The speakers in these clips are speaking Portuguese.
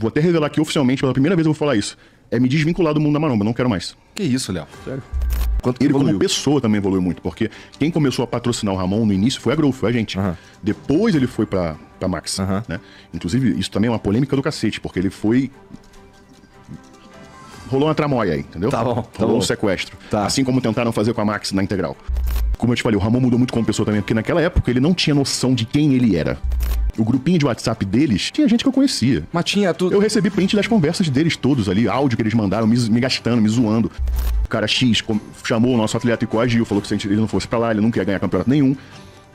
vou até revelar aqui oficialmente, pela primeira vez eu vou falar isso. É me desvincular do mundo da maromba, não quero mais. Que isso, Léo? Sério? Quanto que ele evoluiu? como pessoa também evoluiu muito, porque quem começou a patrocinar o Ramon no início foi a Grow, foi a gente. Uhum. Depois ele foi pra, pra Max, uhum. né? Inclusive, isso também é uma polêmica do cacete, porque ele foi... Rolou uma tramóia aí, entendeu? Tá bom. Tá rolou bom. um sequestro. Tá. Assim como tentaram fazer com a Max na Integral. Como eu te falei, o Ramon mudou muito como pessoa também, porque naquela época ele não tinha noção de quem ele era o grupinho de WhatsApp deles tinha gente que eu conhecia. Mas tinha tudo. Eu recebi print das conversas deles todos ali, áudio que eles mandaram, me, me gastando, me zoando. O cara X chamou o nosso atleta e coagiu, falou que se ele não fosse pra lá, ele não ia ganhar campeonato nenhum.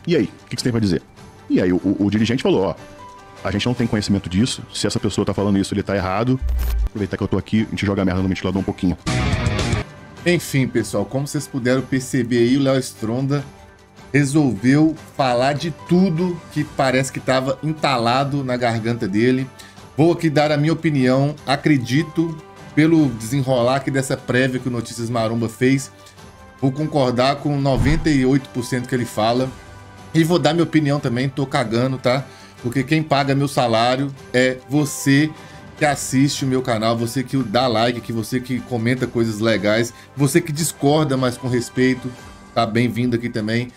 E aí, o que, que você tem pra dizer? E aí o, o, o dirigente falou, ó, a gente não tem conhecimento disso. Se essa pessoa tá falando isso, ele tá errado. Aproveitar que eu tô aqui, a gente joga a merda no ventilador um pouquinho. Enfim, pessoal, como vocês puderam perceber aí, o Léo Stronda resolveu falar de tudo que parece que estava entalado na garganta dele. Vou aqui dar a minha opinião. Acredito, pelo desenrolar aqui dessa prévia que o Notícias Maromba fez, vou concordar com 98% que ele fala. E vou dar minha opinião também, tô cagando, tá? Porque quem paga meu salário é você que assiste o meu canal, você que dá like, que você que comenta coisas legais, você que discorda, mas com respeito, tá bem-vindo aqui também.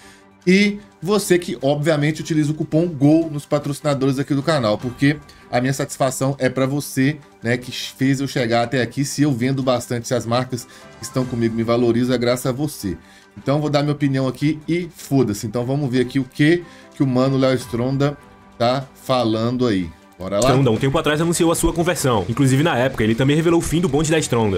E você que, obviamente, utiliza o cupom GOL nos patrocinadores aqui do canal, porque a minha satisfação é para você, né, que fez eu chegar até aqui. Se eu vendo bastante, se as marcas que estão comigo me valorizam, é graças a você. Então, vou dar minha opinião aqui e foda-se. Então, vamos ver aqui o que, que o mano Léo Stronda tá falando aí. Bora lá. Stronda, um tempo atrás, anunciou a sua conversão. Inclusive, na época, ele também revelou o fim do bonde da Stronda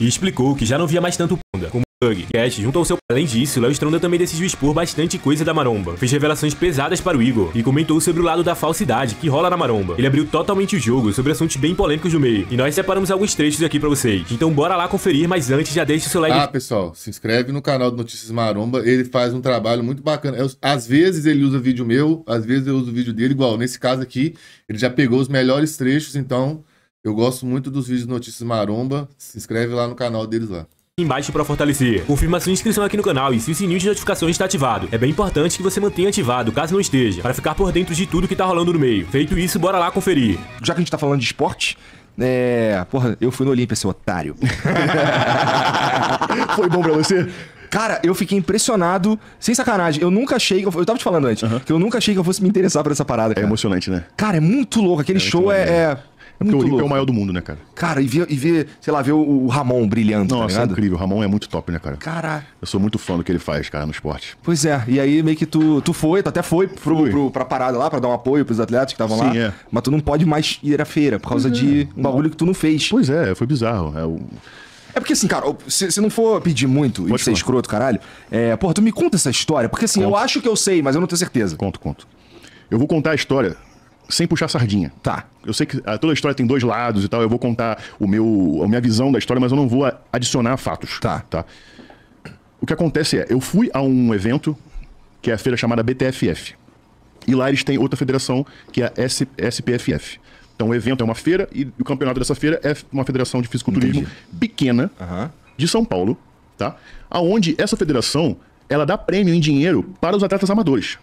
e explicou que já não via mais tanto Panda como Cash junto ao seu... Além disso, Léo Stronda também decidiu expor bastante coisa da Maromba. Fez revelações pesadas para o Igor e comentou sobre o lado da falsidade que rola na Maromba. Ele abriu totalmente o jogo sobre assuntos bem polêmicos do meio. E nós separamos alguns trechos aqui para vocês. Então bora lá conferir, mas antes já deixa o seu like. Ah, pessoal, se inscreve no canal do Notícias Maromba. Ele faz um trabalho muito bacana. Eu, às vezes ele usa vídeo meu, às vezes eu uso vídeo dele. Igual nesse caso aqui, ele já pegou os melhores trechos, então... Eu gosto muito dos vídeos Notícias Maromba. Se inscreve lá no canal deles lá embaixo para fortalecer. Confirma sua inscrição aqui no canal e se o sininho de notificações está ativado. É bem importante que você mantenha ativado, caso não esteja, para ficar por dentro de tudo que tá rolando no meio. Feito isso, bora lá conferir. Já que a gente tá falando de esporte, é. Porra, eu fui no Olímpia, seu otário. Foi bom pra você? Cara, eu fiquei impressionado, sem sacanagem. Eu nunca achei que eu, eu tava te falando antes, uhum. que eu nunca achei que eu fosse me interessar por essa parada. É cara. É emocionante, né? Cara, é muito louco. Aquele é show é, é, é porque o Olímpia é o maior do mundo, né, cara? Cara, e ver, e ver sei lá, ver o, o Ramon brilhando. Tá Nossa, tá é incrível. O Ramon é muito top, né, cara? Cara. Eu sou muito fã do que ele faz, cara, no esporte. Pois é. E aí, meio que tu, tu foi, tu até foi pro, pro, pra parada lá pra dar um apoio pros atletas que estavam lá. Sim, é. Mas tu não pode mais ir à feira por causa pois de é. um bagulho que tu não fez. Pois é, foi bizarro. É o. É porque assim, cara, se, se não for pedir muito Pode e ser falar. escroto, caralho, é, porra, tu me conta essa história, porque assim, conto. eu acho que eu sei, mas eu não tenho certeza. Conto, conto. Eu vou contar a história sem puxar sardinha. Tá. Eu sei que ah, toda a história tem dois lados e tal. Eu vou contar o meu, a minha visão da história, mas eu não vou adicionar fatos. Tá. tá. O que acontece é, eu fui a um evento que é a feira chamada BTFF. E lá eles têm outra federação que é a SPFF. Então o evento é uma feira e o campeonato dessa feira é uma federação de fisiculturismo Entendi. pequena uhum. de São Paulo, tá? Aonde essa federação ela dá prêmio em dinheiro para os atletas amadores.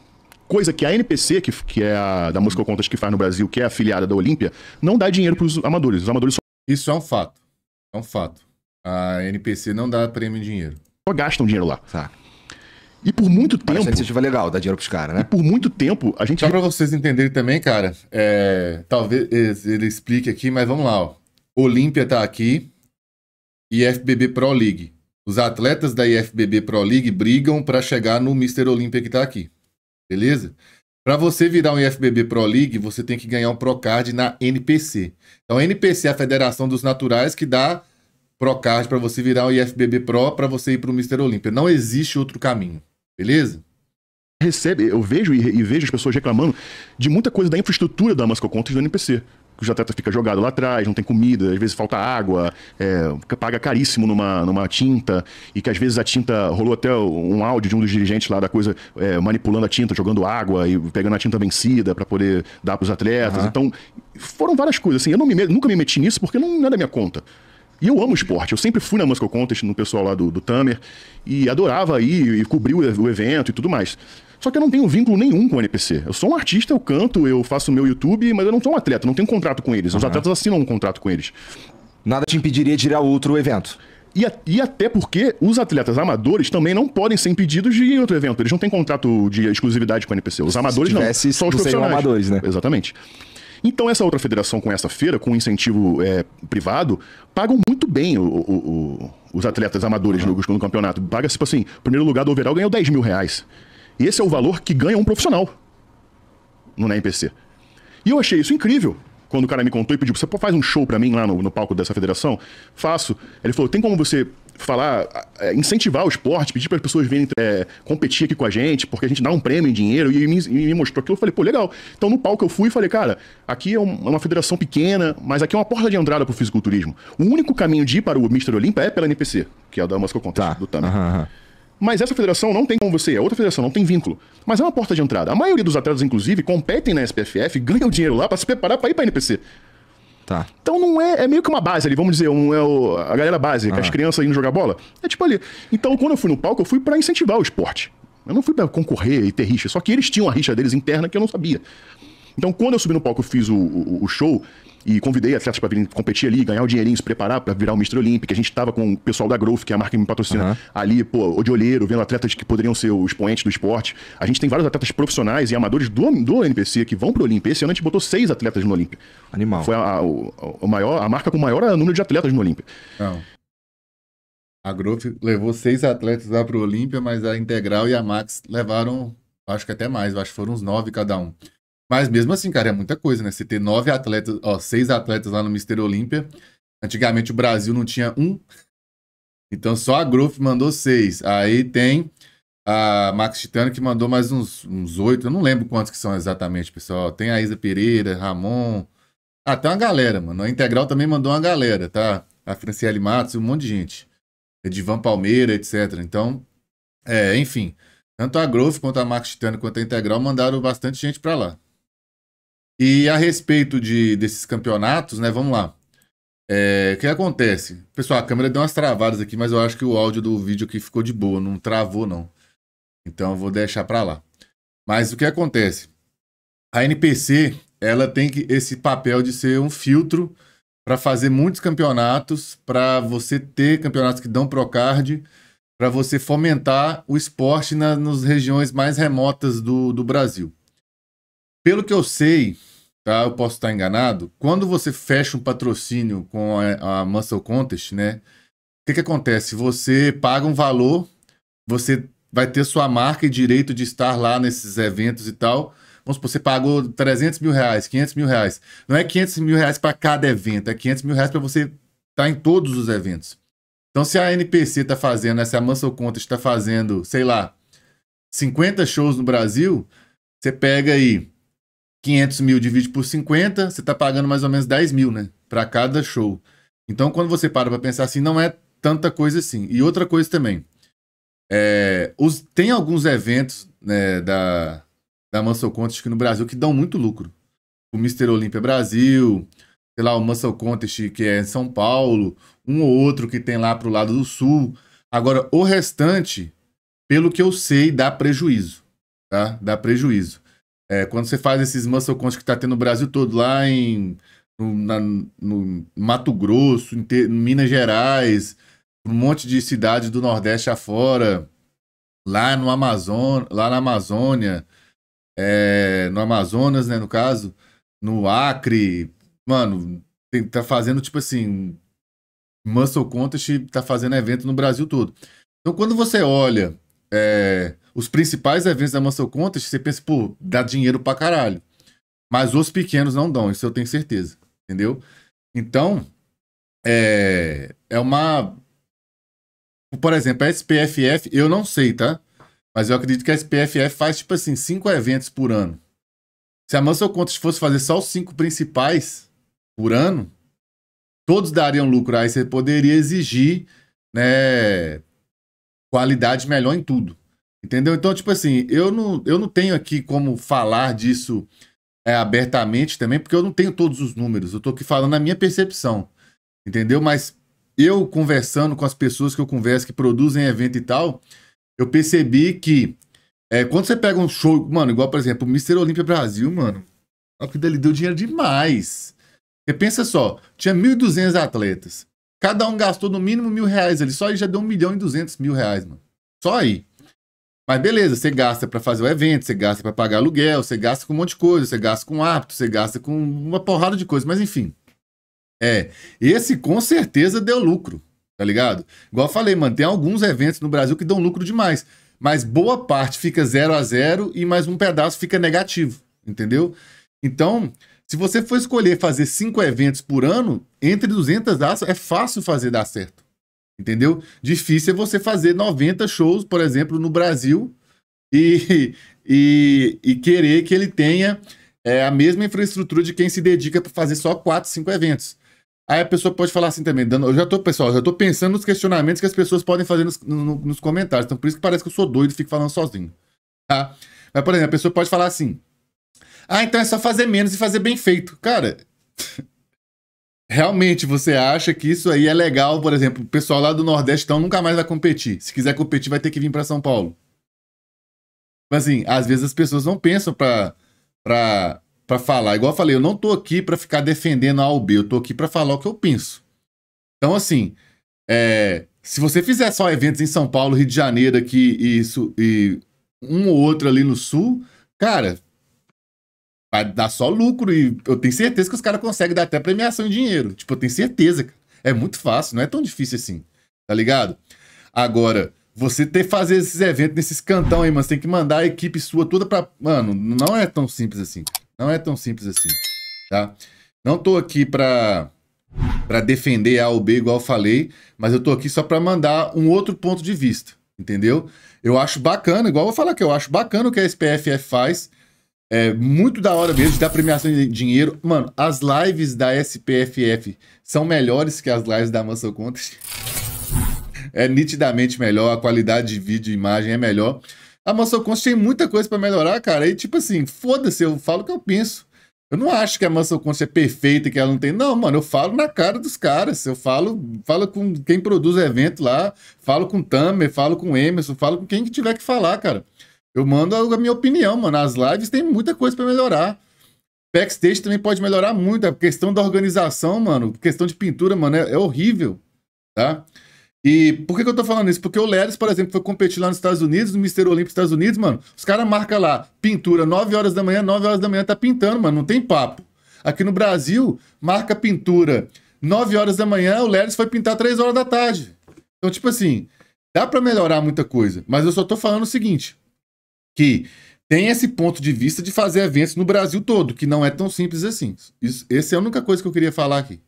Coisa que a NPC, que, que é a da música Contas que faz no Brasil, que é afiliada da Olímpia, não dá dinheiro para os amadores. Os amadores só... Isso é um fato. É um fato. A NPC não dá prêmio em dinheiro. Só gastam dinheiro lá. Tá. E por muito Parece tempo. Uma iniciativa legal, dar dinheiro pros caras, né? E por muito tempo, a gente. Só pra vocês entenderem também, cara, é... talvez ele explique aqui, mas vamos lá, ó. Olímpia tá aqui e FBB Pro League. Os atletas da IFBB Pro League brigam para chegar no Mr. Olímpia que tá aqui beleza? Para você virar um IFBB Pro League, você tem que ganhar um Procard na NPC. Então, a NPC é a Federação dos Naturais que dá Procard para você virar um IFBB Pro, para você ir para o Mister Olímpia. Não existe outro caminho, beleza? Recebe, eu vejo e, e vejo as pessoas reclamando de muita coisa da infraestrutura da Muscle e do NPC o atleta fica jogado lá atrás, não tem comida, às vezes falta água, é, paga caríssimo numa, numa tinta, e que às vezes a tinta. Rolou até um áudio de um dos dirigentes lá da coisa é, manipulando a tinta, jogando água e pegando a tinta vencida para poder dar para os atletas. Uhum. Então, foram várias coisas. Assim, eu me, nunca me meti nisso porque não, não é da minha conta. E eu amo esporte. Eu sempre fui na Muscle Contest, no pessoal lá do, do Tamer, e adorava ir e cobrir o, o evento e tudo mais. Só que eu não tenho vínculo nenhum com o NPC. Eu sou um artista, eu canto, eu faço meu YouTube, mas eu não sou um atleta, não tenho contrato com eles. Uhum. Os atletas assinam um contrato com eles. Nada te impediria de ir a outro evento. E, a, e, até porque os atletas amadores também não podem ser impedidos de ir em outro evento. Eles não têm contrato de exclusividade com o NPC. Os amadores tivesse, não. Só os profissionais. amadores, né? Exatamente. Então, essa outra federação com essa feira, com incentivo é, privado, pagam muito bem o, o, o, os atletas amadores uhum. no, no campeonato. Paga, tipo assim, primeiro lugar do overall ganhou 10 mil reais. Esse é o valor que ganha um profissional no NPC. E eu achei isso incrível. Quando o cara me contou e pediu, você faz um show para mim lá no, no, palco dessa federação? Faço. Ele falou, tem como você falar, é, incentivar o esporte, pedir para as pessoas virem é, competir aqui com a gente, porque a gente dá um prêmio em dinheiro, e me, e me mostrou aquilo. Eu falei, pô, legal. Então no palco eu fui e falei, cara, aqui é, é uma federação pequena, mas aqui é uma porta de entrada para o fisiculturismo. O único caminho de ir para o Mr. Olímpia é pela NPC, que é a da Moscou Contest, tá. do Tami. Uhum. Mas essa federação não tem com você, é outra federação não tem vínculo. Mas é uma porta de entrada. A maioria dos atletas, inclusive, competem na SPFF, ganham dinheiro lá para se preparar para ir para NPC. Tá. Então não é, é meio que uma base ali, vamos dizer, um, é o, a galera base, ah. as crianças indo jogar bola. É tipo ali. Então quando eu fui no palco, eu fui para incentivar o esporte. Eu não fui para concorrer e ter rixa, só que eles tinham a rixa deles interna que eu não sabia. Então quando eu subi no palco, eu fiz o, o, o show e convidei atletas para vir competir ali, ganhar o dinheirinho, se preparar para virar o Mr. Olímpico. A gente estava com o pessoal da Growth, que é a marca que me patrocina, uhum. ali, pô, o de olheiro, vendo atletas que poderiam ser os expoentes do esporte. A gente tem vários atletas profissionais e amadores do, do NPC que vão para o Olímpico Esse ano a gente botou seis atletas no Olímpico Animal. Foi a, a, o, maior, a marca com o maior número de atletas no Olímpico A Growth levou seis atletas lá para o Olímpia, mas a Integral e a Max levaram, acho que até mais, acho que foram uns nove cada um. Mas mesmo assim, cara, é muita coisa, né? Você ter nove atletas, ó, seis atletas lá no Mister Olímpia. Antigamente o Brasil não tinha um. Então só a Groove mandou seis. Aí tem a Max Titano que mandou mais uns, uns oito. Eu não lembro quantos que são exatamente, pessoal. Tem a Isa Pereira, Ramon. Ah, tem uma galera, mano. A Integral também mandou uma galera, tá? A Franciele Matos, um monte de gente. Edivan Palmeira, etc. Então, é, enfim. Tanto a Growth quanto a Max Titano quanto a Integral mandaram bastante gente para lá. E a respeito de, desses campeonatos, né? Vamos lá. É, o que acontece? Pessoal, a câmera deu umas travadas aqui, mas eu acho que o áudio do vídeo aqui ficou de boa, não travou não. Então eu vou deixar para lá. Mas o que acontece? A NPC, ela tem que esse papel de ser um filtro para fazer muitos campeonatos, para você ter campeonatos que dão Procard, para você fomentar o esporte na, nas regiões mais remotas do, do Brasil. Pelo que eu sei, tá? Eu posso estar enganado. Quando você fecha um patrocínio com a, a Muscle Contest, né? O que, que acontece? Você paga um valor, você vai ter sua marca e direito de estar lá nesses eventos e tal. Vamos supor, você pagou 300 mil reais, 500 mil reais. Não é 500 mil reais para cada evento, é 500 mil reais para você estar tá em todos os eventos. Então, se a NPC está fazendo, se a Muscle Contest está fazendo, sei lá, 50 shows no Brasil, você pega aí 500 mil divide por 50, você está pagando mais ou menos 10 mil, né? Para cada show. Então, quando você para para pensar assim, não é tanta coisa assim. E outra coisa também. É, os, tem alguns eventos né, da, da Muscle Contest aqui no Brasil que dão muito lucro. O Mr. Olímpia Brasil, sei lá, o Muscle Contest que é em São Paulo, um ou outro que tem lá para o lado do sul. Agora, o restante, pelo que eu sei, dá prejuízo. Tá? Dá prejuízo. É, quando você faz esses muscle cons que tá tendo no Brasil todo, lá em no, na, no Mato Grosso, em, em Minas Gerais, um monte de cidades do Nordeste afora, lá no Amazon, lá na Amazônia, é, no Amazonas, né, no caso, no Acre, mano, tem, tá fazendo tipo assim, Muscle Contest tá fazendo evento no Brasil todo. Então quando você olha é, os principais eventos da Muscle Contest, você pensa, pô, dá dinheiro pra caralho. Mas os pequenos não dão, isso eu tenho certeza. Entendeu? Então, é, é uma. Por exemplo, a SPFF, eu não sei, tá? Mas eu acredito que a SPFF faz, tipo assim, cinco eventos por ano. Se a Muscle Contest fosse fazer só os cinco principais por ano, todos dariam lucro. Aí você poderia exigir né, qualidade melhor em tudo. Entendeu? Então, tipo assim, eu não, eu não tenho aqui como falar disso é, abertamente também, porque eu não tenho todos os números. Eu tô aqui falando a minha percepção. Entendeu? Mas eu conversando com as pessoas que eu converso que produzem evento e tal, eu percebi que é, quando você pega um show, mano, igual, por exemplo, o Mr. Olímpia Brasil, mano, olha que dele deu dinheiro demais. Porque pensa só, tinha 1.200 atletas. Cada um gastou no mínimo mil reais ali. Só aí já deu 1 milhão e 200 mil reais, mano. Só aí. Mas beleza, você gasta para fazer o evento, você gasta para pagar aluguel, você gasta com um monte de coisa, você gasta com hábito, você gasta com uma porrada de coisa, mas enfim. É, esse com certeza deu lucro, tá ligado? Igual eu falei, mano, tem alguns eventos no Brasil que dão lucro demais, mas boa parte fica zero a zero e mais um pedaço fica negativo, entendeu? Então, se você for escolher fazer cinco eventos por ano, entre 200 datas é fácil fazer dar certo. Entendeu? Difícil é você fazer 90 shows, por exemplo, no Brasil e, e, e querer que ele tenha é, a mesma infraestrutura de quem se dedica para fazer só 4, 5 eventos. Aí a pessoa pode falar assim também, dando, eu já tô, pessoal, já tô pensando nos questionamentos que as pessoas podem fazer nos, no, nos comentários. Então, por isso que parece que eu sou doido e fico falando sozinho. Tá? Mas, por exemplo, a pessoa pode falar assim: Ah, então é só fazer menos e fazer bem feito. Cara, realmente você acha que isso aí é legal, por exemplo, o pessoal lá do Nordeste então nunca mais vai competir. Se quiser competir, vai ter que vir para São Paulo. Mas assim, às vezes as pessoas não pensam para para para falar. Igual eu falei, eu não tô aqui para ficar defendendo A ou B, eu tô aqui para falar o que eu penso. Então, assim, é, se você fizer só eventos em São Paulo, Rio de Janeiro aqui e, isso, e um ou outro ali no Sul, cara, Vai dar só lucro e eu tenho certeza que os caras conseguem dar até premiação em dinheiro. Tipo, eu tenho certeza. É muito fácil, não é tão difícil assim. Tá ligado? Agora, você ter fazer esses eventos nesses cantão aí, mano, você tem que mandar a equipe sua toda pra. Mano, não é tão simples assim. Não é tão simples assim. Tá? Não tô aqui pra para defender A ou B, igual falei, mas eu tô aqui só para mandar um outro ponto de vista, entendeu? Eu acho bacana, igual eu vou falar que eu acho bacana o que a SPFF faz, é muito da hora mesmo, de dar premiação de dinheiro. Mano, as lives da SPFF são melhores que as lives da Muscle Contest. É nitidamente melhor, a qualidade de vídeo e imagem é melhor. A Muscle Contest tem muita coisa para melhorar, cara. E tipo assim, foda-se, eu falo o que eu penso. Eu não acho que a Muscle Contest é perfeita, que ela não tem. Não, mano, eu falo na cara dos caras. Eu falo, falo com quem produz o evento lá, falo com o Tamer, falo com o Emerson, falo com quem que tiver que falar, cara. Eu mando a minha opinião, mano. As lives tem muita coisa para melhorar. Backstage também pode melhorar muito. A questão da organização, mano. Questão de pintura, mano, é, é horrível. Tá? E por que, que, eu tô falando isso? Porque o Leris, por exemplo, foi competir lá nos Estados Unidos, no Mister Olímpico dos Estados Unidos, mano. Os caras marcam lá, pintura, 9 horas da manhã, 9 horas da manhã tá pintando, mano. Não tem papo. Aqui no Brasil, marca pintura 9 horas da manhã, o Leris foi pintar 3 horas da tarde. Então, tipo assim, dá para melhorar muita coisa. Mas eu só tô falando o seguinte: que tem esse ponto de vista de fazer eventos no Brasil todo, que não é tão simples assim. essa é a única coisa que eu queria falar aqui.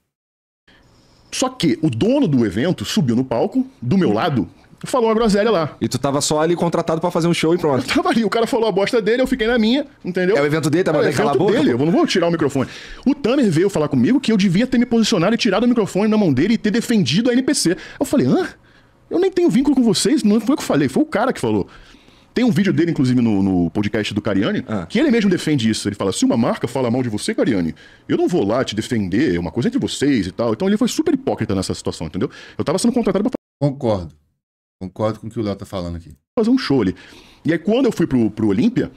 Só que o dono do evento subiu no palco, do meu lado, falou uma groselha lá. E tu tava só ali contratado para fazer um show e pronto. Eu tava ali, o cara falou a bosta dele, eu fiquei na minha, entendeu? É o evento dele, tava tá, é, evento boca, dele, eu não vou tirar o microfone. O Tamer veio falar comigo que eu devia ter me posicionado e tirado o microfone na mão dele e ter defendido a NPC. Eu falei, hã? Eu nem tenho vínculo com vocês, não foi o que eu falei, foi o cara que falou. Tem um vídeo dele, inclusive, no, no podcast do Cariani, ah. que ele mesmo defende isso. Ele fala: se uma marca fala mal de você, Cariani, eu não vou lá te defender, é uma coisa entre vocês e tal. Então ele foi super hipócrita nessa situação, entendeu? Eu tava sendo contratado pra Concordo. Concordo com o que o Léo tá falando aqui. Fazer um show ali. E aí, quando eu fui pro, pro Olímpia,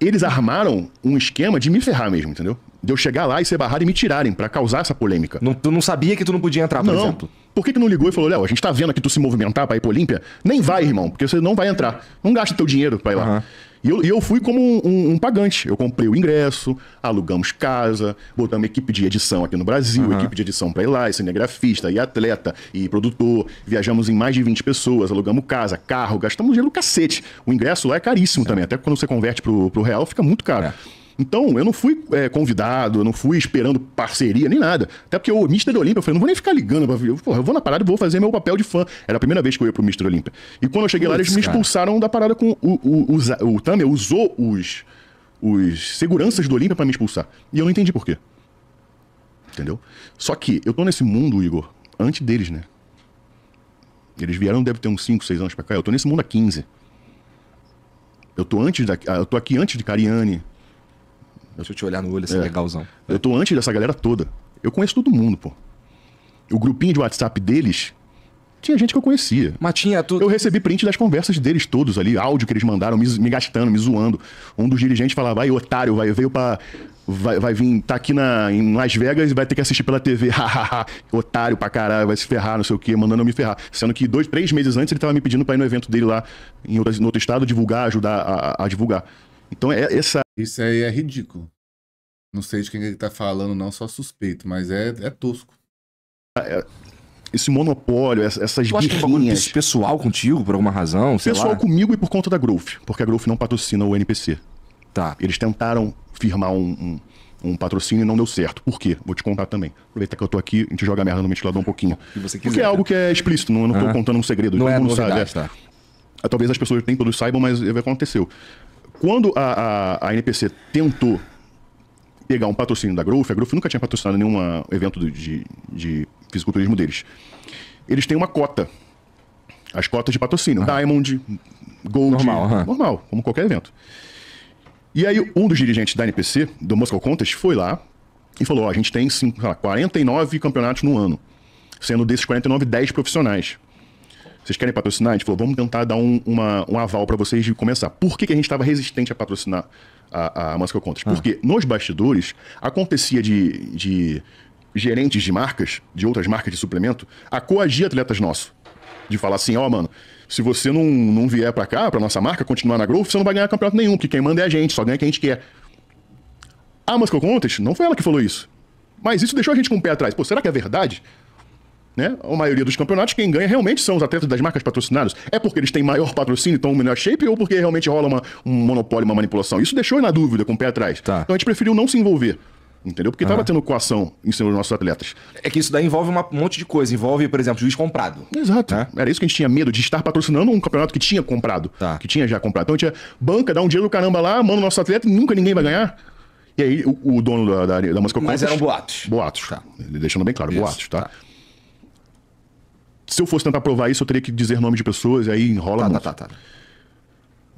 eles armaram um esquema de me ferrar mesmo, entendeu? De eu chegar lá e ser barrado e me tirarem para causar essa polêmica. Não, tu não sabia que tu não podia entrar, por não. exemplo? Por que, que não ligou e falou, Léo, a gente tá vendo aqui tu se movimentar pra ir pro Olímpia? Nem vai, irmão, porque você não vai entrar. Não gasta teu dinheiro pra ir lá. Uhum. E eu, eu fui como um, um, pagante. Eu comprei o ingresso, alugamos casa, botamos equipe de edição aqui no Brasil, uhum. equipe de edição para ir lá, e cinegrafista, e atleta, e produtor. Viajamos em mais de 20 pessoas, alugamos casa, carro, gastamos dinheiro do cacete. O ingresso lá é caríssimo é. também. Até quando você converte pro, pro real, fica muito caro. É. Então, eu não fui é, convidado, eu não fui esperando parceria nem nada. Até porque o Mister Olímpia, eu falei, não vou nem ficar ligando. Eu, porra, eu vou na parada e vou fazer meu papel de fã. Era a primeira vez que eu ia pro Mister Olímpia. E quando eu cheguei Puts, lá, eles cara. me expulsaram da parada com. O, o, o, o Tamer usou os, os seguranças do Olímpia para me expulsar. E eu não entendi por quê. Entendeu? Só que eu tô nesse mundo, Igor, antes deles, né? Eles vieram, deve ter uns 5, 6 anos pra cá. Eu tô nesse mundo há 15. Eu tô, antes da, ah, eu tô aqui antes de Cariani, Deixa eu te olhar no olho assim, é. legalzão. Eu tô antes dessa galera toda. Eu conheço todo mundo, pô. O grupinho de WhatsApp deles tinha gente que eu conhecia. Mas tinha tudo. Eu recebi print das conversas deles todos ali, áudio que eles mandaram, me, me gastando, me zoando. Um dos dirigentes falava, vai, otário, vai, veio pra. Vai, vai vir, tá aqui na, em Las Vegas e vai ter que assistir pela TV. otário pra caralho, vai se ferrar, não sei o quê, mandando eu me ferrar. Sendo que dois, três meses antes ele tava me pedindo pra ir no evento dele lá, em, outro estado, divulgar, ajudar a, a divulgar. Então, é essa. Isso aí é ridículo. Não sei de quem ele é tá falando, não, só suspeito, mas é, é tosco. Ah, é, esse monopólio, essas tu acha Que é pessoal contigo, por alguma razão? pessoal lá. comigo e por conta da Growth, porque a Growth não patrocina o NPC. Tá. Eles tentaram firmar um, um, um patrocínio e não deu certo. Por quê? Vou te contar também. Aproveita que eu tô aqui, a gente joga merda no ventilador um pouquinho. porque é algo que é explícito, não, eu não tô ah. contando um segredo. Não é novidade, sabe, é. Tá. Talvez as pessoas nem todos saibam, mas é aconteceu. Quando a, a, a NPC tentou pegar um patrocínio da Growth, a Growth nunca tinha patrocinado nenhum ah, evento de, de fisiculturismo deles. Eles têm uma cota. As cotas de patrocínio. Uhum. Diamond, Gold. Normal, uhum. normal, como qualquer evento. E aí, um dos dirigentes da NPC, do Moscow Contest, foi lá e falou: Ó, a gente tem cinco, lá, 49 campeonatos no ano. Sendo desses 49, 10 profissionais vocês querem patrocinar? A gente falou, vamos tentar dar um, uma, um aval para vocês de começar. Por que, que a gente estava resistente a patrocinar a, a Muscle Contas? Ah. Porque nos bastidores acontecia de, de gerentes de marcas, de outras marcas de suplemento, a coagir atletas nossos. De falar assim, ó, oh, mano, se você não, não vier para cá, para nossa marca, continuar na Growth, você não vai ganhar campeonato nenhum, porque quem manda é a gente, só ganha quem a gente quer. A Muscle Contas, não foi ela que falou isso. Mas isso deixou a gente com o pé atrás. Pô, será que é verdade? né? A maioria dos campeonatos, quem ganha realmente são os atletas das marcas patrocinadas. É porque eles têm maior patrocínio, estão melhor shape, ou porque realmente rola uma, um monopólio, uma manipulação. Isso deixou na dúvida, com o pé atrás. Tá. Então a gente preferiu não se envolver. Entendeu? Porque estava uhum. tendo coação em cima dos nossos atletas. É que isso daí envolve uma, um monte de coisa. Envolve, por exemplo, juiz comprado. Exato. Né? Era isso que a gente tinha medo de estar patrocinando um campeonato que tinha comprado. Tá. Que tinha já comprado. Então a gente tinha banca, dá um dinheiro do caramba lá, manda o nosso atleta e nunca ninguém vai ganhar. E aí o, o dono da, da, da Mas eram boatos. Boatos. Tá. Deixando bem claro, isso. boatos, tá? tá se eu fosse tentar provar isso, eu teria que dizer nome de pessoas, e aí enrola tá, muito. Tá, tá, tá.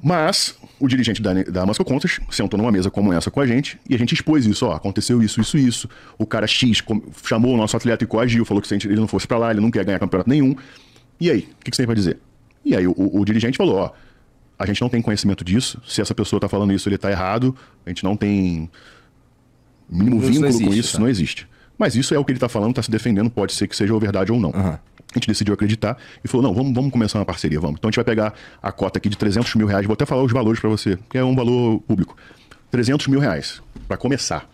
Mas o dirigente da, da Amasco Contas sentou numa mesa como essa com a gente e a gente expôs isso. Ó, aconteceu isso, isso, isso. O cara X chamou o nosso atleta e coagiu, falou que se ele não fosse para lá, ele não quer ganhar campeonato nenhum. E aí? O que, que você tem pra dizer? E aí o, o, o dirigente falou: ó, a gente não tem conhecimento disso. Se essa pessoa tá falando isso, ele tá errado. A gente não tem mínimo isso vínculo existe, com isso, tá? não existe. Mas isso é o que ele tá falando, tá se defendendo, pode ser que seja verdade ou não. Uhum. A gente decidiu acreditar e falou: não, vamos, vamos começar uma parceria, vamos. Então a gente vai pegar a cota aqui de 300 mil reais, vou até falar os valores para você, que é um valor público. 300 mil reais, para começar.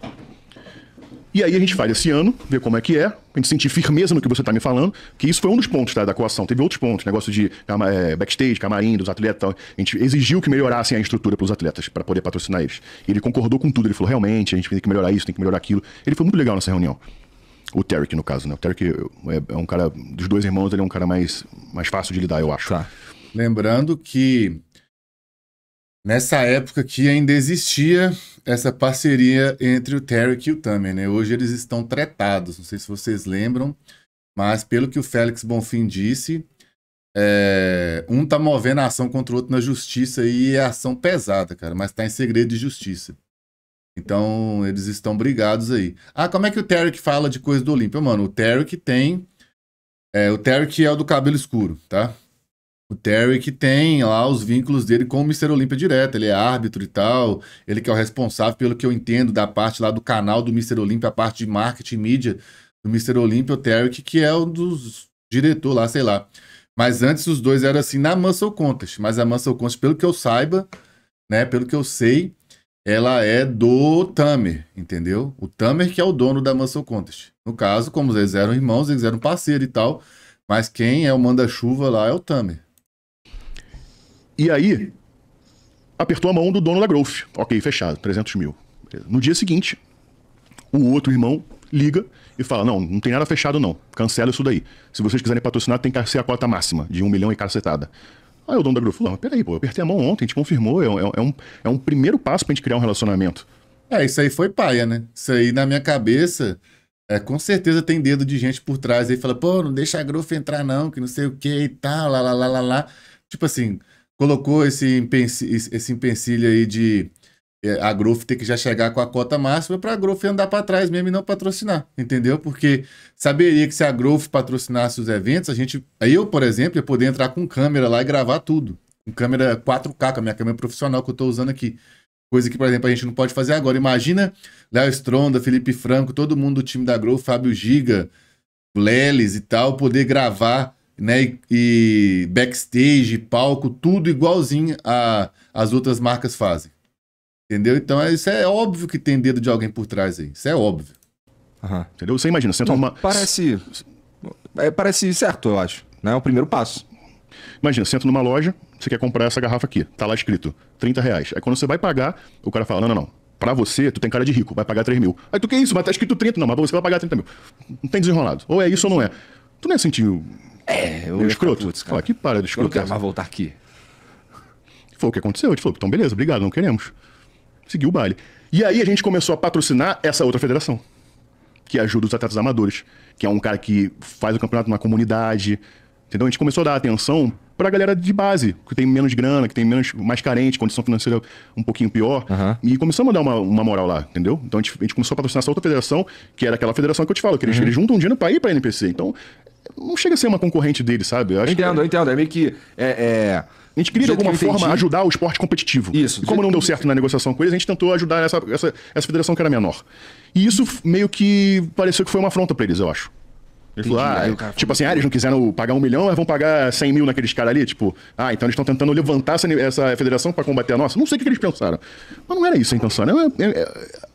E aí a gente faz esse ano, ver como é que é, a gente sentir firmeza no que você está me falando, que isso foi um dos pontos tá, da coação. Teve outros pontos, negócio de é, backstage, camarim, dos atletas tal. Então, a gente exigiu que melhorassem a estrutura para os atletas, para poder patrocinar eles. E ele concordou com tudo, ele falou, realmente, a gente tem que melhorar isso, tem que melhorar aquilo. Ele foi muito legal nessa reunião. O Terry, no caso, né? O Terry é, é um cara. Dos dois irmãos, ele é um cara mais, mais fácil de lidar, eu acho. Tá. Lembrando que nessa época que ainda existia essa parceria entre o Terry e o Tamer, né? Hoje eles estão tratados, não sei se vocês lembram, mas pelo que o Félix Bonfim disse, é... um tá movendo a ação contra o outro na justiça e é ação pesada, cara, mas tá em segredo de justiça. Então, eles estão brigados aí. Ah, como é que o Tarek fala de coisa do Olímpia? Mano, o Tarek tem. É, o Tarek é o do cabelo escuro, tá? O Tarek tem lá os vínculos dele com o Mr. Olímpia direto. Ele é árbitro e tal. Ele que é o responsável, pelo que eu entendo, da parte lá do canal do Mr. Olímpia, a parte de marketing e mídia do Mr. Olímpia, o Tarek, que é um dos diretor lá, sei lá. Mas antes os dois eram assim na Muscle Contest. Mas a Muscle Contest, pelo que eu saiba, né? Pelo que eu sei, ela é do Tamer, entendeu? O Tamer que é o dono da Muscle Contest. No caso, como eles eram irmãos, eles eram parceiros e tal, mas quem é o manda-chuva lá é o Tamer. E aí, apertou a mão do dono da Growth. Ok, fechado, 300 mil. No dia seguinte, o outro irmão liga e fala, não, não tem nada fechado não, cancela isso daí. Se vocês quiserem patrocinar, tem que ser a cota máxima, de um milhão e cacetada. Aí ah, é o dono da Groove falou, peraí, pô, eu apertei a mão ontem, a gente confirmou, é, é, é, um, é um primeiro passo pra gente criar um relacionamento. É, isso aí foi paia, né? Isso aí, na minha cabeça, é, com certeza tem dedo de gente por trás aí, fala, pô, não deixa a Groove entrar não, que não sei o que e tal, lá, lá, lá, lá, lá. Tipo assim, colocou esse, empecilho, esse aí de é, a Growth ter que já chegar com a cota máxima para a Growth andar para trás mesmo e não patrocinar, entendeu? Porque saberia que se a Growth patrocinasse os eventos, a gente, eu, por exemplo, ia poder entrar com câmera lá e gravar tudo. Com câmera 4K, com a minha câmera profissional que eu estou usando aqui. Coisa que, por exemplo, a gente não pode fazer agora. Imagina Léo Stronda, Felipe Franco, todo mundo do time da Growth, Fábio Giga, Leles e tal, poder gravar né, e, backstage, palco, tudo igualzinho a, as outras marcas fazem. Entendeu? Então é, isso é óbvio que tem dedo de alguém por trás aí. Isso é óbvio. Entendeu? Você imagina, você entra numa. Parece. É, parece certo, eu acho. Né? É o primeiro passo. Imagina, você entra numa loja, você quer comprar essa garrafa aqui. Tá lá escrito 30 reais. Aí quando você vai pagar, o cara fala: não, não, não. Pra você, tu tem cara de rico, vai pagar 3 mil. Aí tu que isso? Mas tá escrito 30, não, mas você vai pagar 30 mil. Não tem desenrolado. Ou é isso ou não é. Tu não é sentiu. É, eu. Escroto. Putz, cara. Fala, que para de escroto. Eu quero mais voltar aqui. Foi o que aconteceu. Ele falou: então beleza, obrigado, não queremos seguiu o baile. E aí a gente começou a patrocinar essa outra federação, que ajuda os atletas amadores, que é um cara que faz o campeonato na comunidade, entendeu? A gente começou a dar atenção para a galera de base, que tem menos grana, que tem menos, mais carente, condição financeira um pouquinho pior. Uhum. E começamos a dar uma, uma moral lá, entendeu? Então a gente, a gente, começou a patrocinar essa outra federação, que era aquela federação que eu te falo, que eles, uhum. eles juntam um dinheiro para ir para a NPC. Então, não chega a ser uma concorrente dele, sabe? Eu entendo, que... É eu entendo. É meio que. É, é a gente queria, de alguma forma, ajudar o esporte competitivo. Isso. E como não deu certo na negociação com eles, a gente tentou ajudar essa, essa, essa federação que era menor. E isso meio que pareceu que foi uma afronta para eles, eu acho. Ele falou, ah, cara, tipo assim, ah, eles não quiseram pagar um milhão, mas vão pagar 100 mil naqueles caras ali. Tipo, ah, então eles estão tentando levantar essa, essa federação para combater a nossa. Não sei o que, que, eles pensaram. Mas não era isso a intenção. Né? É, é, é,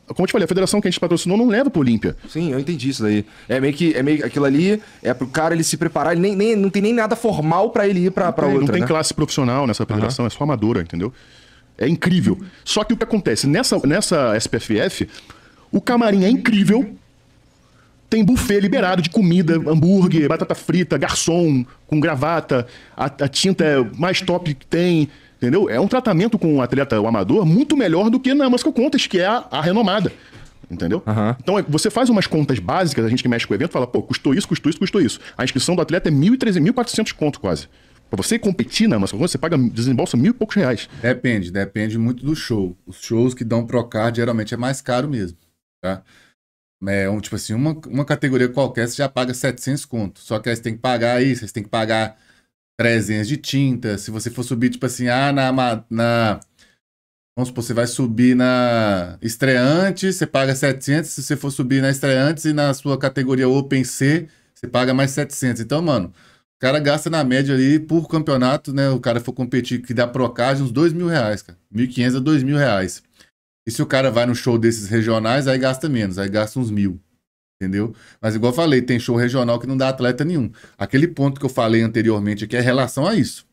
como eu te falei, a federação que a gente patrocinou não leva pro Olímpia. Sim, eu entendi isso daí. É meio que é meio aquilo ali, é pro cara ele se preparar, ele nem, nem não tem nem nada formal para ele ir pra, não outra. Não tem né? classe profissional nessa federação, uhum. é só amadora, entendeu? É incrível. Só que o que acontece? Nessa, nessa SPFF, o camarim é incrível tem buffet liberado de comida, hambúrguer, batata frita, garçom com gravata, a, a tinta é mais top que tem, entendeu? É um tratamento com o um atleta, o um amador, muito melhor do que na Muscle contas que é a, a renomada. Entendeu? Uhum. Então é, você faz umas contas básicas, a gente que mexe com o evento fala, pô, custou isso, custou isso, custou isso. A inscrição do atleta é 1.300, 1.400 conto quase. Pra você competir na Amazon, você paga, desembolsa mil e poucos reais. Depende, depende muito do show. Os shows que dão pro card geralmente é mais caro mesmo, tá? É, um, tipo assim, uma, uma categoria qualquer você já paga 700 conto. Só que aí você tem que pagar aí, você tem que pagar 300 de tinta. Se você for subir, tipo assim, ah, na, na Vamos supor, você vai subir na estreante, você paga 700. Se você for subir na estreante e na sua categoria Open C, você paga mais 700. Então, mano, o cara gasta na média ali por campeonato, né? O cara for competir, que dá procagem, uns 2 mil reais, cara. 1.500 a 2 mil reais. E se o cara vai no show desses regionais, aí gasta menos, aí gasta uns mil. Entendeu? Mas igual eu falei, tem show regional que não dá atleta nenhum. Aquele ponto que eu falei anteriormente aqui é relação a isso.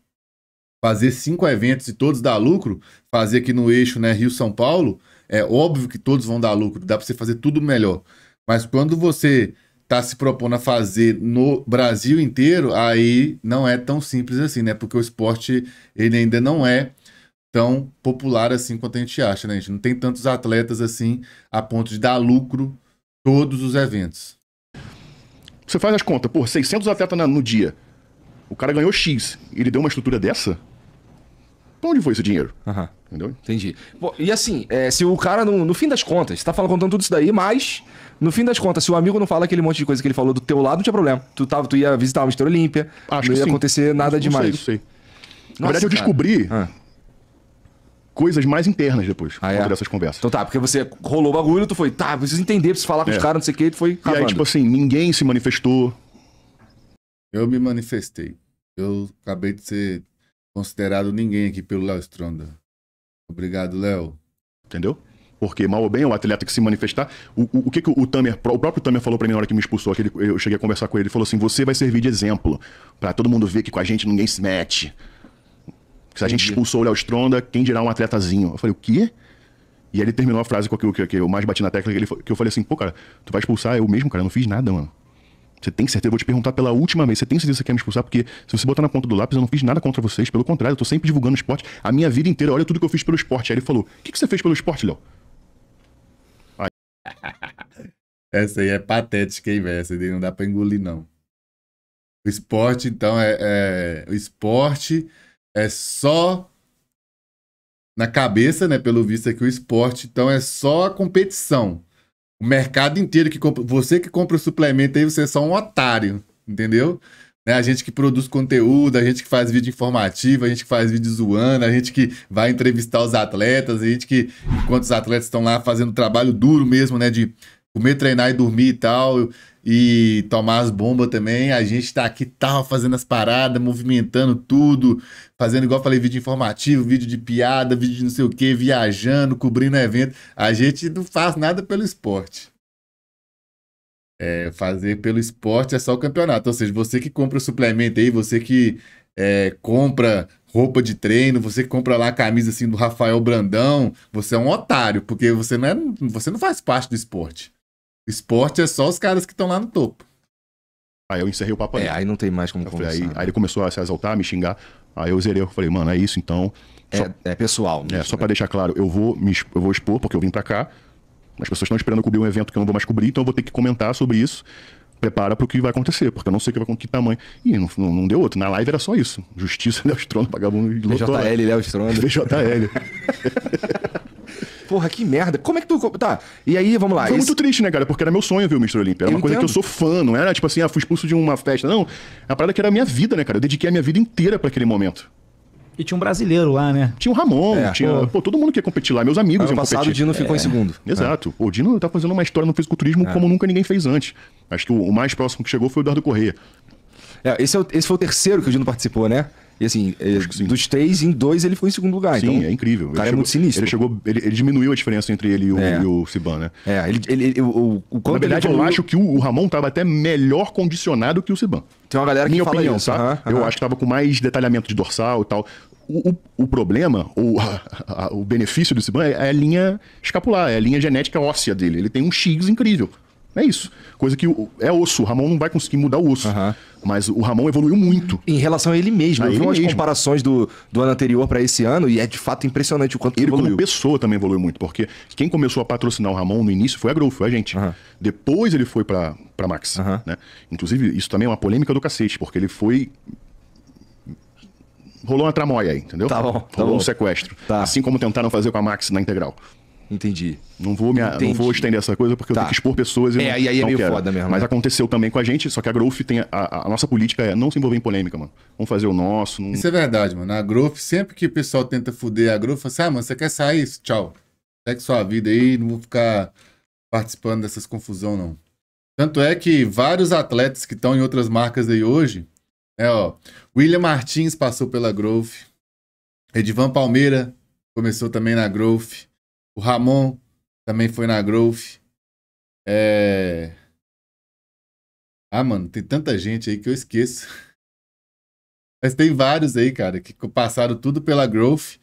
Fazer cinco eventos e todos dar lucro, fazer aqui no eixo, né, Rio-São Paulo, é óbvio que todos vão dar lucro, dá para você fazer tudo melhor. Mas quando você está se propondo a fazer no Brasil inteiro, aí não é tão simples assim, né? Porque o esporte ele ainda não é tão popular assim quanto a gente acha, né? A gente não tem tantos atletas assim a ponto de dar lucro todos os eventos. Você faz as contas, pô, 600 atletas no dia. O cara ganhou X, ele deu uma estrutura dessa? Pra onde foi esse dinheiro? Aham. Entendeu? Entendi. e assim, é, se o cara, no, no fim das contas, tá falando, contando tudo isso daí, mas no fim das contas, se o amigo não fala aquele monte de coisa que ele falou do teu lado, não tinha problema. Tu, tava, tu ia visitar o Mr. Olímpia, Acho não ia sim. acontecer nada não, demais. Não sei, não sei. Na verdade, cara. eu descobri ah coisas mais internas depois, ah, é? dessas conversas. Então tá, porque você rolou o bagulho, tu foi, tá, preciso entender, preciso falar com é. os caras, não sei o que, tu foi. E aí, tipo assim, ninguém se manifestou. Eu me manifestei. Eu acabei de ser considerado ninguém aqui pelo Léo Stronda. Obrigado, Léo. Entendeu? Porque, mal ou bem, o atleta que se manifestar. O, o, o que, que o, o Tamer, o próprio Tamer falou para mim na hora que me expulsou, que ele, eu cheguei a conversar com ele, ele falou assim: você vai servir de exemplo. para todo mundo ver que com a gente ninguém se mete. Se a gente expulsou o Léo Stronda, quem dirá um atletazinho? Eu falei, o quê? E aí ele terminou a frase com o que, eu mais bati na tecla, que, ele, que eu falei assim, pô, cara, tu vai expulsar eu mesmo, cara, eu não fiz nada, mano. Você tem certeza? Eu vou te perguntar pela última vez. Você tem certeza que você quer me expulsar? Porque se você botar na ponta do lápis, eu não fiz nada contra vocês. Pelo contrário, eu tô sempre divulgando esporte. A minha vida inteira, olha tudo que eu fiz pelo esporte. Aí ele falou: O que, que você fez pelo esporte, Léo? Aí... Essa aí é patética, hein, velho? Essa aí não dá pra engolir, não. O esporte, então, é. é... O esporte é só na cabeça, né? Pelo visto aqui, é o esporte. Então é só a competição. O mercado inteiro que compra. Você que compra o suplemento aí, você é só um otário, entendeu? Né? A gente que produz conteúdo, a gente que faz vídeo informativo, a gente que faz vídeo zoando, a gente que vai entrevistar os atletas, a gente que, enquanto os atletas estão lá fazendo trabalho duro mesmo, né? De comer, treinar e dormir e tal, e tomar as bombas também. A gente tá aqui, tal, fazendo as paradas, movimentando tudo, fazendo, igual eu falei, vídeo informativo, vídeo de piada, vídeo de não sei o que, viajando, cobrindo evento. A gente não faz nada pelo esporte. É, fazer pelo esporte é só o campeonato. Ou seja, você que compra o suplemento aí, você que é, compra roupa de treino, você que compra lá a camisa assim do Rafael Brandão, você é um otário, porque você não, é, você não faz parte do esporte. Esporte é só os caras que estão lá no topo. Aí eu encerrei o papo É, aí não tem mais como eu conversar. Falei, aí, aí, ele né? começou a se exaltar, me xingar. Aí eu zerei, eu falei, mano, é isso então. É, só, é, pessoal. é, só né? para deixar claro, eu vou, me, eu vou expor, porque eu vim para cá. As pessoas estão esperando cobrir um evento que eu não vou mais cobrir, então eu vou ter que comentar sobre isso. Prepara para o que vai acontecer, porque eu não sei que, vai, que tamanho. E não, não, não, deu outro. Na live era só isso. Justiça, Léo Estrondo, pagava um... Jl Léo Estrondo. Jl Porra, que merda. Como é que tu. Tá, e aí, vamos lá. Foi esse... muito triste, né, cara? Porque era meu sonho ver o Mr. Olímpia. Era eu uma coisa entendo. que eu sou fã, não era tipo assim, ah, fui expulso de uma festa. Não. É uma parada que era a minha vida, né, cara? Eu dediquei a minha vida inteira para aquele momento. E tinha um brasileiro lá, né? Tinha o Ramon, é, tinha. Pô. pô. todo mundo que ia competir lá, meus amigos ano passado, competir. o Dino ficou é. em segundo. Exato. É. O Dino tá fazendo uma história no fisiculturismo é. como nunca ninguém fez antes. Acho que o mais próximo que chegou foi o Eduardo Correia. É, esse, é o, esse foi o terceiro que o Dino participou, né? E assim, eh, dos três, em dois ele foi em segundo lugar. Sim, então, é incrível. O cara ele é chegou, muito sinistro. Ele chegou. Ele, ele, diminuiu a diferença entre ele e o, é. e o Siban, né? É, ele. ele, ele o, o, Na verdade, eu acho que o, o Ramon estava até melhor condicionado que o Siban. Tem uma galera que Minha fala opinião, isso, tá? Uhum, eu acho que estava com mais detalhamento de dorsal e tal. O, o, o, problema, ou a, a, o benefício do Siban é, é a linha escapular, é a linha genética óssea dele. Ele tem um X incrível. É isso. Coisa que é osso. O Ramon não vai conseguir mudar o osso. Uhum. Mas o Ramon evoluiu muito. Em relação a ele mesmo. A eu ele vi umas mesmo. comparações do, do ano anterior para esse ano e é de fato impressionante o quanto ele evoluiu. como pessoa também evoluiu muito, porque quem começou a patrocinar o Ramon no início foi a Grow, foi a gente. Uhum. Depois ele foi para Max. Uhum. Né? Inclusive, isso também é uma polêmica do cacete, porque ele foi rolou uma tramóia aí, entendeu? Tá bom. Tá rolou bom. um sequestro. Tá. Assim como tentaram fazer com a Max na integral. Entendi. Não vou, me, não vou estender essa coisa porque tá. eu tenho que expor pessoas e é, não, aí, aí é meio quero. foda mesmo. Mas né? aconteceu também com a gente, só que a Growth tem. A, a, nossa política é não se envolver em polêmica, mano. Vamos fazer o nosso. Não... Isso é verdade, mano. A Growth, sempre que o pessoal tenta fuder a Growth, fala assim: ah, mano, você quer sair? Tchau. Segue sua vida aí, não vou ficar participando dessas confusão, não. Tanto é que vários atletas que estão em outras marcas aí hoje, né, ó, William Martins passou pela Growth, Edvan Palmeira começou também na Growth. O Ramon também foi na Growth. É... Ah, mano, tem tanta gente aí que eu esqueço. Mas tem vários aí, cara, que passaram tudo pela Growth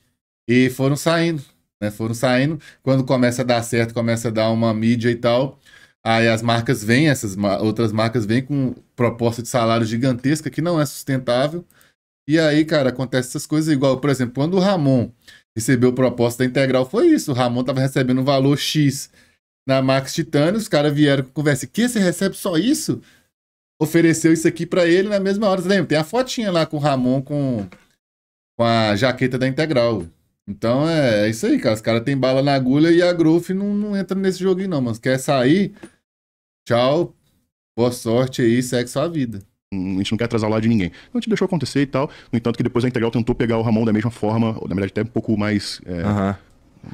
e foram saindo. Né? Foram saindo. Quando começa a dar certo, começa a dar uma mídia e tal. Aí as marcas vêm, essas outras marcas vêm com proposta de salário gigantesca que não é sustentável. E aí, cara, acontece essas coisas igual, por exemplo, quando o Ramon recebeu proposta da integral foi isso. O Ramon tava recebendo um valor X na Max Titânio, os caras vieram com conversa, que você recebe só isso? Ofereceu isso aqui para ele na mesma hora. Você lembra? Tem a fotinha lá com o Ramon com, com a jaqueta da Integral. Então é, é isso aí, cara. Os caras têm bala na agulha e a Growth não, não entra nesse joguinho, não, mano. Quer sair? Tchau. Boa sorte aí, segue sua vida a gente não quer atrasar o lado de ninguém. Então a gente deixou acontecer e tal. No entanto, que depois a Integral tentou pegar o Ramon da mesma forma, ou na verdade até um pouco mais, é,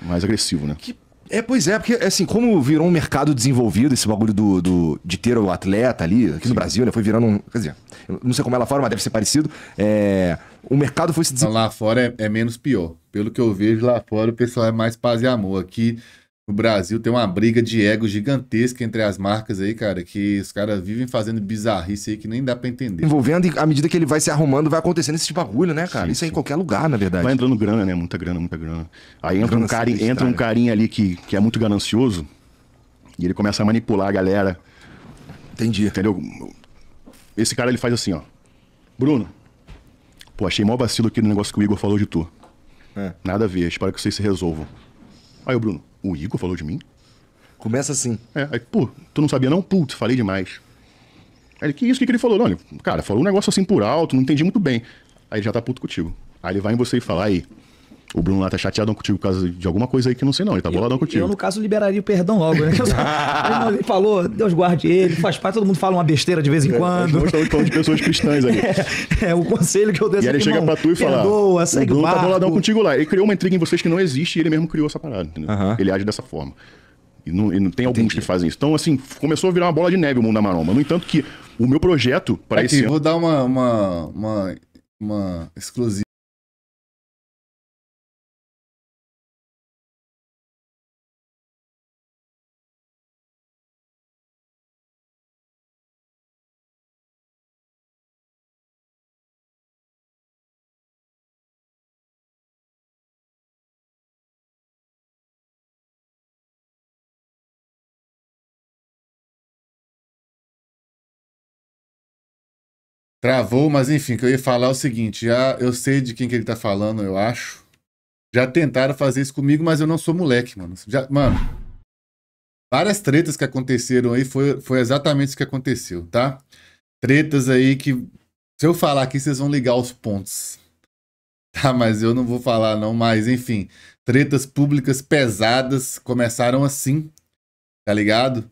mais agressivo, né? Que... É, pois é, porque assim, como virou um mercado desenvolvido esse bagulho do, do de ter o atleta ali, aqui Sim. no Brasil, né? Foi virando um. Quer dizer, não sei como é lá fora, mas deve ser parecido. É, o mercado foi se desenvolvendo. Lá fora é, é, menos pior. Pelo que eu vejo lá fora, o pessoal é mais paz e amor. Aqui no Brasil tem uma briga de ego gigantesca entre as marcas aí, cara, que os caras vivem fazendo bizarrice aí que nem dá pra entender. Envolvendo, e à medida que ele vai se arrumando, vai acontecendo esse tipo de bagulho, né, cara? Sim, Isso é em qualquer lugar, na verdade. Vai entrando grana, né? Muita grana, muita grana. Aí entra, grana um, cara, entra um carinha ali que, que é muito ganancioso e ele começa a manipular a galera. Entendi. Entendeu? Esse cara, ele faz assim, ó. Bruno, pô, achei mó vacilo aquele negócio que o Igor falou de tu. É. Nada a ver, espero que vocês se resolvam. Aí o Bruno, o Igor falou de mim? Começa assim. É, aí, pô, tu não sabia não? Putz, falei demais. Aí ele, que isso, que, que ele falou? Não, cara, falou um negócio assim por alto, não entendi muito bem. Aí ele já tá puto contigo. Aí ele vai em você e fala, aí, o Bruno lá tá chateado contigo por causa de alguma coisa aí que não sei não, ele tá boladão contigo. Eu, no caso, liberaria o perdão logo, né? ele falou, Deus guarde ele, faz parte, todo mundo fala uma besteira de vez em é, quando. Nós estamos falando de pessoas cristãs aqui. É, é, o conselho que eu dei E aí ele chega irmão, pra tu e fala, perdoa, o Bruno tá boladão contigo lá. Ele criou uma intriga em vocês que não existe e ele mesmo criou essa parada, entendeu? Ele age dessa forma. E não, e não tem alguns Entendi. que fazem isso. Então, assim, começou a virar uma bola de neve o mundo da maromba. No entanto que o meu projeto para é esse... Vou ano... dar uma, uma, uma, uma exclusiva. Travou, mas enfim, que eu ia falar é o seguinte, já eu sei de quem que ele tá falando, eu acho. Já tentaram fazer isso comigo, mas eu não sou moleque, mano. Já, mano, várias tretas que aconteceram aí foi, foi exatamente isso que aconteceu, tá? Tretas aí que, se eu falar aqui, vocês vão ligar os pontos. Tá, mas eu não vou falar não, mas enfim. Tretas públicas pesadas começaram assim, tá ligado?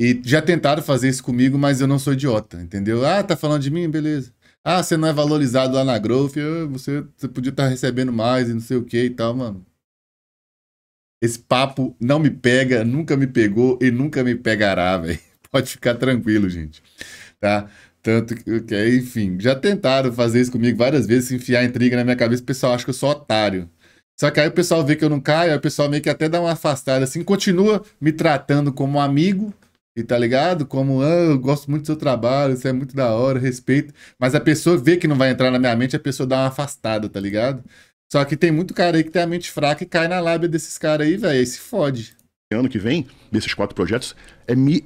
E já tentaram fazer isso comigo, mas eu não sou idiota, entendeu? Ah, tá falando de mim? Beleza. Ah, você não é valorizado lá na Growth, você, você podia estar tá recebendo mais e não sei o que e tal, mano. Esse papo não me pega, nunca me pegou e nunca me pegará, velho. Pode ficar tranquilo, gente. Tá? Tanto que, é, enfim, já tentaram fazer isso comigo várias vezes, enfiar intriga na minha cabeça, o pessoal acha que eu sou otário. Só que aí o pessoal vê que eu não caio, aí o pessoal meio que até dá uma afastada assim, continua me tratando como um amigo, e tá ligado? Como, ah, eu gosto muito do seu trabalho, isso é muito da hora, respeito. Mas a pessoa vê que não vai entrar na minha mente, a pessoa dá uma afastada, tá ligado? Só que tem muito cara aí que tem a mente fraca e cai na lábia desses caras aí, velho, aí se fode. Ano que vem, desses quatro projetos, é me.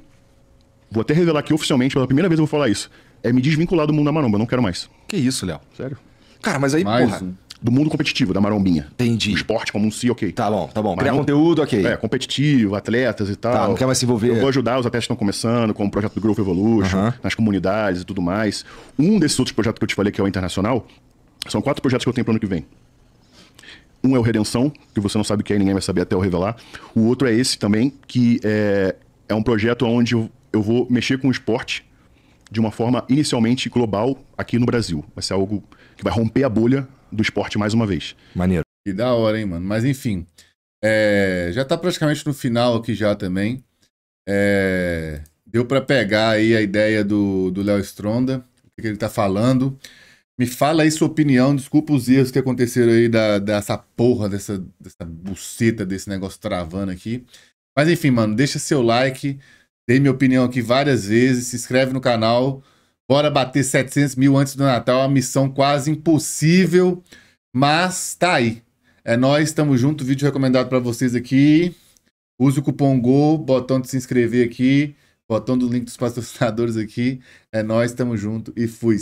Vou até revelar aqui oficialmente, pela primeira vez eu vou falar isso. É me desvincular do mundo da maromba, não quero mais. Que isso, Léo? Sério? Cara, mas aí, mais porra. Um do mundo competitivo, da marombinha. Entendi. O esporte como um si, ok. Tá bom, tá bom. Mas Criar não, conteúdo, ok. É, competitivo, atletas e tal. Tá, não quer mais se envolver. Eu vou ajudar os atletas que estão começando, com o projeto do Growth Evolution, nas comunidades e tudo mais. Um desses outros projetos que eu te falei, que é o internacional, são quatro projetos que eu tenho para ano que vem. Um é o Redenção, que você não sabe o que é, ninguém vai saber até eu revelar. O outro é esse também, que é, é um projeto onde eu vou mexer com o esporte de uma forma inicialmente global aqui no Brasil. Vai ser algo que vai romper a bolha do esporte mais uma vez. Maneiro. Que da hora, hein, mano? Mas enfim, é, já tá praticamente no final aqui já também. É, deu para pegar aí a ideia do Léo Stronda, o que ele tá falando. Me fala aí sua opinião, desculpa os erros que aconteceram aí da, dessa porra, dessa, dessa buceta, desse negócio travando aqui. Mas enfim, mano, deixa seu like, tem minha opinião aqui várias vezes, se inscreve no canal Bora bater 700 mil antes do Natal. a uma missão quase impossível, mas tá aí. É nós, estamos junto. Vídeo recomendado para vocês aqui. Use o cupom GO, botão de se inscrever aqui, botão do link dos patrocinadores aqui. É nós, estamos junto e fui.